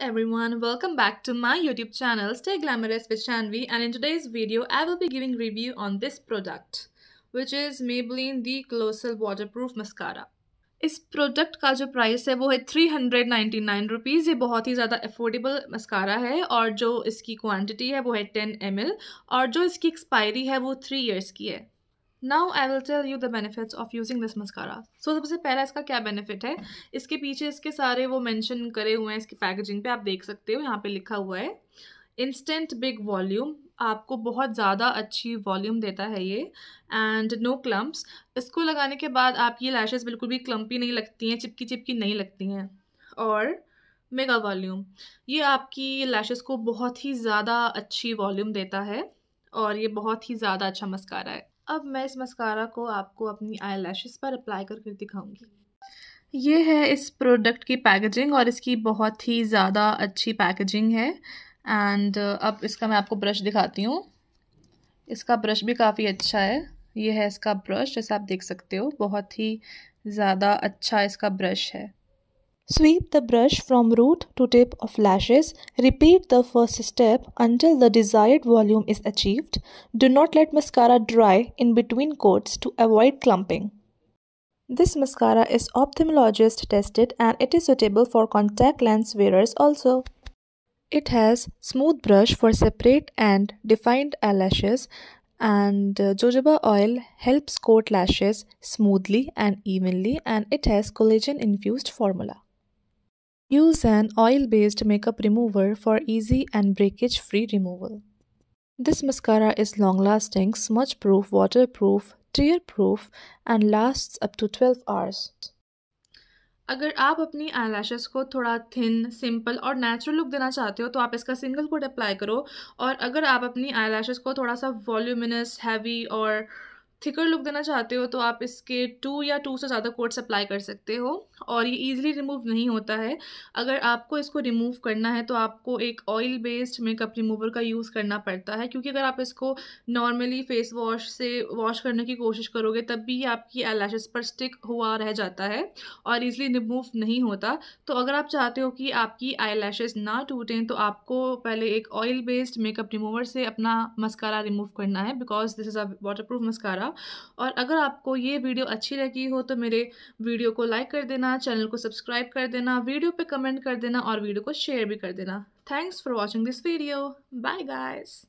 everyone, welcome back to my YouTube channel Stay Glamorous with Shanvi and in today's video I will be giving review on this product which is Maybelline The Colossal Waterproof Mascara. इस product का जो price है वो है three hundred ninety nine rupees ये बहुत ही ज़्यादा affordable mascara है और जो इसकी क्वांटिटी है वो है टेन एम और जो इसकी एक्सपायरी है वो थ्री इयर्स की है now I will tell you the benefits of using this mascara so सबसे पहला इसका क्या बेनिफिट है इसके पीछे इसके सारे वो मैंशन करे हुए हैं इसकी पैकेजिंग पे आप देख सकते हो यहाँ पे लिखा हुआ है इंस्टेंट बिग वॉल्यूम आपको बहुत ज़्यादा अच्छी वॉल्यूम देता है ये एंड नो क्लम्प्स इसको लगाने के बाद आपकी लैशेज़ बिल्कुल भी क्लम्पी नहीं लगती हैं चिपकी चिपकी नहीं लगती हैं और मेगा वॉल्यूम ये आपकी लैशेज़ को बहुत ही ज़्यादा अच्छी वॉल्यूम देता है और ये बहुत ही ज़्यादा अच्छा मस्कारा है अब मैं इस मस्कारा को आपको अपनी आई पर अप्लाई करके दिखाऊंगी ये है इस प्रोडक्ट की पैकेजिंग और इसकी बहुत ही ज़्यादा अच्छी पैकेजिंग है एंड uh, अब इसका मैं आपको ब्रश दिखाती हूँ इसका ब्रश भी काफ़ी अच्छा है ये है इसका ब्रश जैसे आप देख सकते हो बहुत ही ज़्यादा अच्छा इसका ब्रश है Sweep the brush from root to tip of lashes. Repeat the first step until the desired volume is achieved. Do not let mascara dry in between coats to avoid clumping. This mascara is ophthalmologist tested and it is suitable for contact lens wearers also. It has smooth brush for separate and defined eyelashes and uh, jojoba oil helps coat lashes smoothly and evenly and it has collagen infused formula. Use an oil-based makeup remover for easy and breakage-free removal. This mascara is long-lasting, smudge-proof, waterproof, tear-proof and lasts up to 12 hours. अगर आप अपनी to को थोड़ा thin simple और natural look देना चाहते हो तो आप इसका सिंगल कोट अप्लाई करो और अगर आप अपनी आई को थोड़ा सा और थिकर लुक देना चाहते हो तो आप इसके टू या टू से ज़्यादा कोट्स अप्लाई कर सकते हो और ये ईजिली रिमूव नहीं होता है अगर आपको इसको रिमूव करना है तो आपको एक ऑयल बेस्ड मेकअप रिमूवर का यूज़ करना पड़ता है क्योंकि अगर आप इसको नॉर्मली फेस वॉश से वॉश करने की कोशिश करोगे तब भी ये आपकी एलैशेस पर स्टिक हुआ रह जाता है और ईजिली रिमूव नहीं होता तो अगर आप चाहते हो कि आपकी आई ना टूटें तो आपको पहले एक ऑयल बेस्ड मेकअप रिमूवर से अपना मस्कारा रिमूव करना है because this is a waterproof mascara जाएगा और अगर आपको ये वीडियो अच्छी लगी हो तो मेरे वीडियो को लाइक कर देना चैनल को सब्सक्राइब कर देना वीडियो पे कमेंट कर देना और वीडियो को शेयर भी कर देना thanks for watching this video bye guys